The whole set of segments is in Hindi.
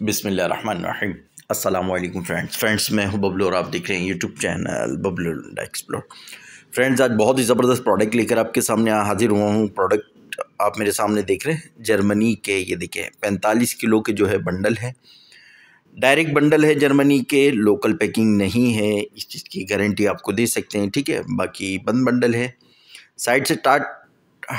बिसमीम अल्लाम फ्रेंड्स फ्रेंड्स मैं हूं बबलू और आप देख रहे हैं YouTube channel Bablu explore friends आज बहुत ही ज़बरदस्त प्रोडक्ट लेकर आपके सामने हाजिर हुआ हूँ प्रोडक्ट आप मेरे सामने देख रहे हैं जर्मनी के ये देखें पैंतालीस किलो के जो है बंडल है डायरेक्ट बंडल है जर्मनी के लोकल पैकिंग नहीं है इस चीज़ की गारंटी आपको दे सकते हैं ठीक है बाकी बंद बंडल है साइड से टाट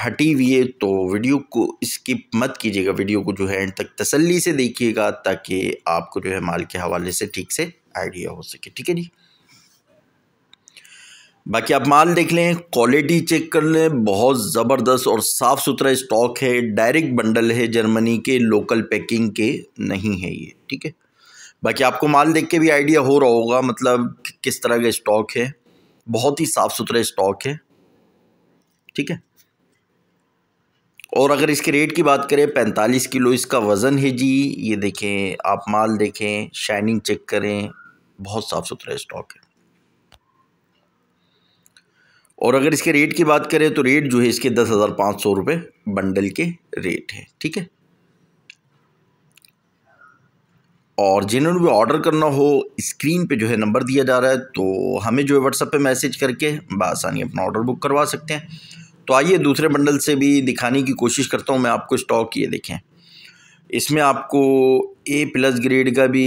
हटी हुई है तो वीडियो को स्किप मत कीजिएगा वीडियो को जो है एंड तक तसल्ली से देखिएगा ताकि आपको जो है माल के हवाले से ठीक से आइडिया हो सके ठीक है जी बाकी आप माल देख लें क्वालिटी चेक कर लें बहुत ज़बरदस्त और साफ़ सुथरा स्टॉक है डायरेक्ट बंडल है जर्मनी के लोकल पैकिंग के नहीं है ये ठीक है बाकी आपको माल देख के भी आइडिया हो रहा होगा मतलब किस तरह का स्टॉक है बहुत ही साफ़ सुथरा स्टॉक है ठीक है और अगर इसके रेट की बात करें पैंतालीस किलो इसका वज़न है जी ये देखें आप माल देखें शाइनिंग चेक करें बहुत साफ़ सुथरा स्टॉक है और अगर इसके रेट की बात करें तो रेट जो है इसके दस हज़ार पाँच सौ रुपये बंडल के रेट है ठीक है और जिन्होंने भी ऑर्डर करना हो स्क्रीन पे जो है नंबर दिया जा रहा है तो हमें जो है व्हाट्सएप पे मैसेज करके बसानी अपना ऑर्डर बुक करवा सकते हैं तो आइए दूसरे बंडल से भी दिखाने की कोशिश करता हूँ मैं आपको स्टॉक ये देखें इसमें आपको ए प्लस ग्रेड का भी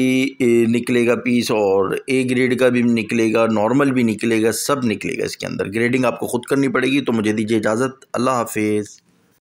निकलेगा पीस और ए ग्रेड का भी निकलेगा नॉर्मल भी निकलेगा सब निकलेगा इसके अंदर ग्रेडिंग आपको ख़ुद करनी पड़ेगी तो मुझे दीजिए इजाज़त अल्लाह हाफिज़